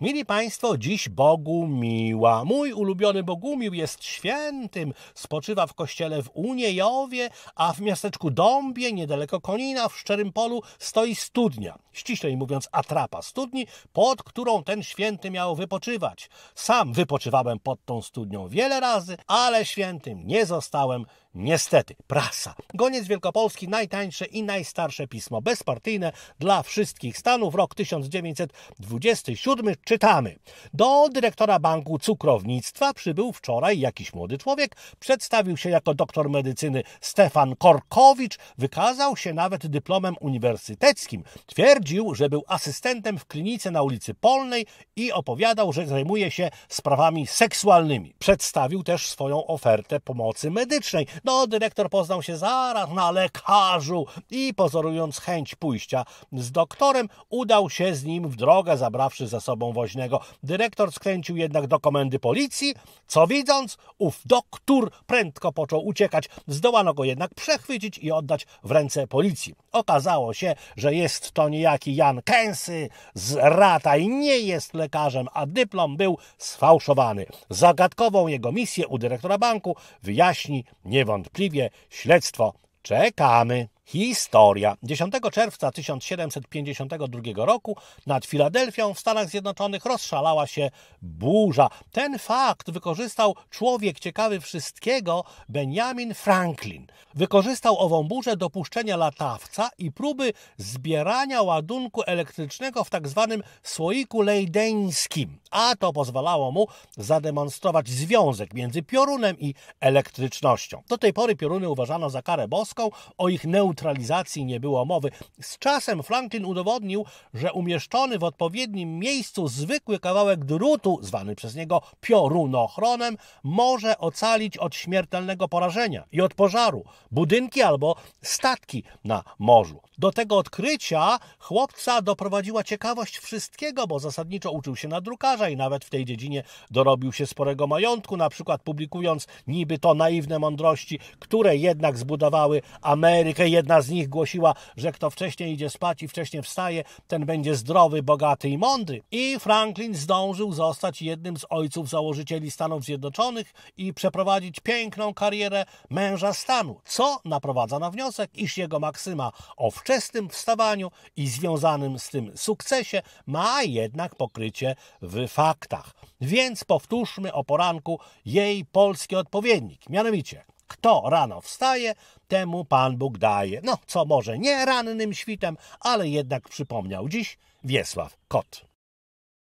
Mili Państwo, dziś Bogu miła. Mój ulubiony Bogumił jest świętym, spoczywa w kościele w Uniejowie, a w miasteczku Dąbie, niedaleko Konina, w Szczerym Polu, stoi studnia ściślej mówiąc atrapa studni, pod którą ten święty miał wypoczywać. Sam wypoczywałem pod tą studnią wiele razy, ale świętym nie zostałem Niestety, prasa. Goniec Wielkopolski, najtańsze i najstarsze pismo bezpartyjne dla wszystkich Stanów, rok 1927. Czytamy. Do dyrektora Banku Cukrownictwa przybył wczoraj jakiś młody człowiek, przedstawił się jako doktor medycyny Stefan Korkowicz, wykazał się nawet dyplomem uniwersyteckim. Twierdzi, twierdził, że był asystentem w klinice na ulicy Polnej i opowiadał, że zajmuje się sprawami seksualnymi. Przedstawił też swoją ofertę pomocy medycznej. No, dyrektor poznał się zaraz na lekarzu i pozorując chęć pójścia z doktorem, udał się z nim w drogę, zabrawszy ze sobą woźnego. Dyrektor skręcił jednak do komendy policji, co widząc, ów doktor prędko począł uciekać. Zdołano go jednak przechwycić i oddać w ręce policji. Okazało się, że jest to niejaki taki Jan Kęsy z Rataj nie jest lekarzem, a dyplom był sfałszowany. Zagadkową jego misję u dyrektora banku wyjaśni niewątpliwie śledztwo. Czekamy. Historia. 10 czerwca 1752 roku nad Filadelfią w Stanach Zjednoczonych rozszalała się burza. Ten fakt wykorzystał człowiek ciekawy wszystkiego, Benjamin Franklin. Wykorzystał ową burzę do puszczenia latawca i próby zbierania ładunku elektrycznego w tak zwanym słoiku lejdeńskim, a to pozwalało mu zademonstrować związek między piorunem i elektrycznością. Do tej pory pioruny uważano za karę boską, o ich neutralizacji neutralizacji nie było mowy. Z czasem Franklin udowodnił, że umieszczony w odpowiednim miejscu zwykły kawałek drutu, zwany przez niego piorunochronem, może ocalić od śmiertelnego porażenia i od pożaru budynki albo statki na morzu. Do tego odkrycia chłopca doprowadziła ciekawość wszystkiego, bo zasadniczo uczył się na drukarza i nawet w tej dziedzinie dorobił się sporego majątku, na przykład publikując niby to naiwne mądrości, które jednak zbudowały Amerykę Jedna z nich głosiła, że kto wcześniej idzie spać i wcześniej wstaje, ten będzie zdrowy, bogaty i mądry. I Franklin zdążył zostać jednym z ojców założycieli Stanów Zjednoczonych i przeprowadzić piękną karierę męża stanu, co naprowadza na wniosek, iż jego maksyma o wczesnym wstawaniu i związanym z tym sukcesie ma jednak pokrycie w faktach. Więc powtórzmy o poranku jej polski odpowiednik, mianowicie kto rano wstaje, temu Pan Bóg daje. No, co może nie rannym świtem, ale jednak przypomniał dziś Wiesław Kot.